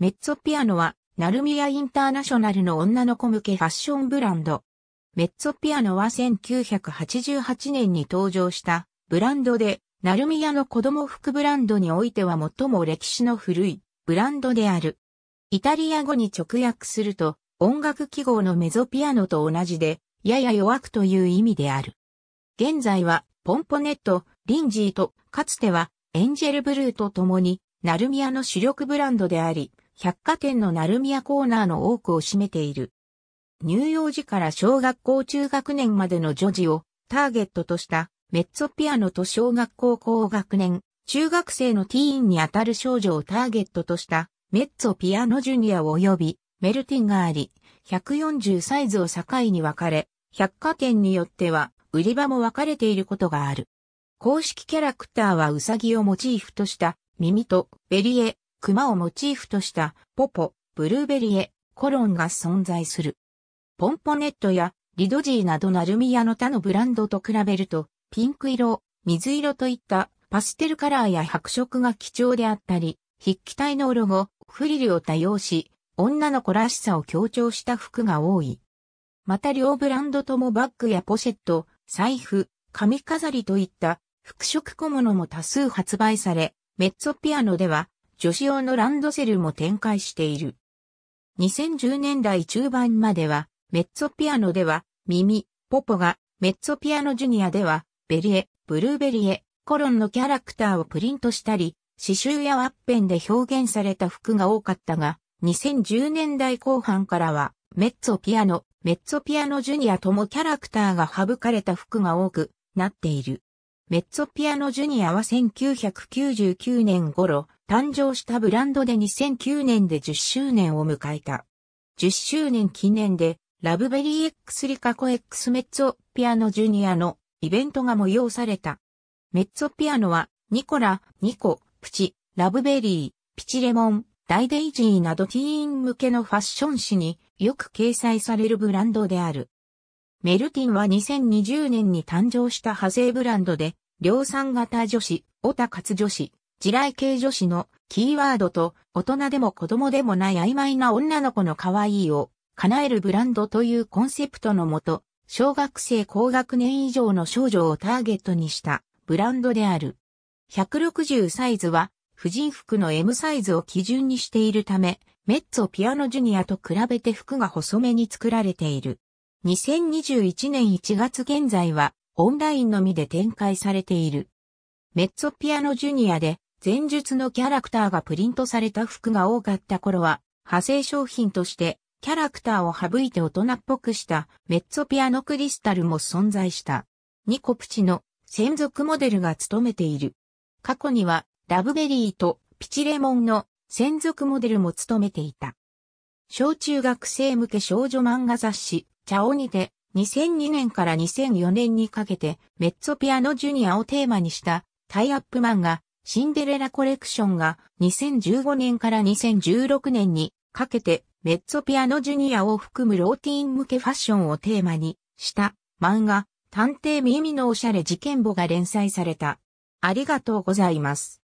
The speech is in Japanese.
メッツォピアノは、ナルミアインターナショナルの女の子向けファッションブランド。メッツォピアノは1988年に登場したブランドで、ナルミアの子供服ブランドにおいては最も歴史の古いブランドである。イタリア語に直訳すると、音楽記号のメゾピアノと同じで、やや弱くという意味である。現在は、ポンポネット、リンジーと、かつては、エンジェルブルーと共に、ナルミアの主力ブランドであり、百貨店の鳴宮コーナーの多くを占めている。乳幼児から小学校中学年までの女児をターゲットとしたメッツォピアノと小学校高学年、中学生のティーンにあたる少女をターゲットとしたメッツォピアノジュニア及びメルティンがあり、140サイズを境に分かれ、百貨店によっては売り場も分かれていることがある。公式キャラクターはウサギをモチーフとした耳とベリエ、熊をモチーフとしたポポ、ブルーベリエ、コロンが存在する。ポンポネットやリドジーなどナルミヤの他のブランドと比べると、ピンク色、水色といったパステルカラーや白色が貴重であったり、筆記体のロゴ、フリルを多用し、女の子らしさを強調した服が多い。また両ブランドともバッグやポシェット、財布、髪飾りといった服飾小物も多数発売され、メッツォピアノでは女子用のランドセルも展開している。2010年代中盤までは、メッツォピアノでは、耳、ポポが、メッツォピアノジュニアでは、ベリエ、ブルーベリエ、コロンのキャラクターをプリントしたり、刺繍やワッペンで表現された服が多かったが、2010年代後半からは、メッツォピアノ、メッツォピアノジュニアともキャラクターが省かれた服が多くなっている。メッツォピアノジュニアは1999年頃、誕生したブランドで2009年で10周年を迎えた。10周年記念で、ラブベリー X リカコ X メッツォピアノジュニアのイベントが催された。メッツォピアノは、ニコラ、ニコ、プチ、ラブベリー、ピチレモン、ダイデイジーなどティーン向けのファッション誌によく掲載されるブランドである。メルティンは2020年に誕生した派生ブランドで、量産型女子、オタ活女子、地雷系女子のキーワードと大人でも子供でもない曖昧な女の子の可愛いを叶えるブランドというコンセプトのもと、小学生高学年以上の少女をターゲットにしたブランドである。160サイズは婦人服の M サイズを基準にしているため、メッツォピアノジュニアと比べて服が細めに作られている。2021年1月現在はオンラインのみで展開されている。メッツォピアノジュニアで前述のキャラクターがプリントされた服が多かった頃は、派生商品としてキャラクターを省いて大人っぽくしたメッツォピアノクリスタルも存在した。ニコプチの専属モデルが務めている。過去にはラブベリーとピチレモンの専属モデルも務めていた。小中学生向け少女漫画雑誌、チャオにて2002年から2004年にかけてメッツォピアノジュニアをテーマにしたタイアップ漫画シンデレラコレクションが2015年から2016年にかけてメッツォピアノジュニアを含むローティーン向けファッションをテーマにした漫画探偵耳のおしゃれ事件簿が連載された。ありがとうございます。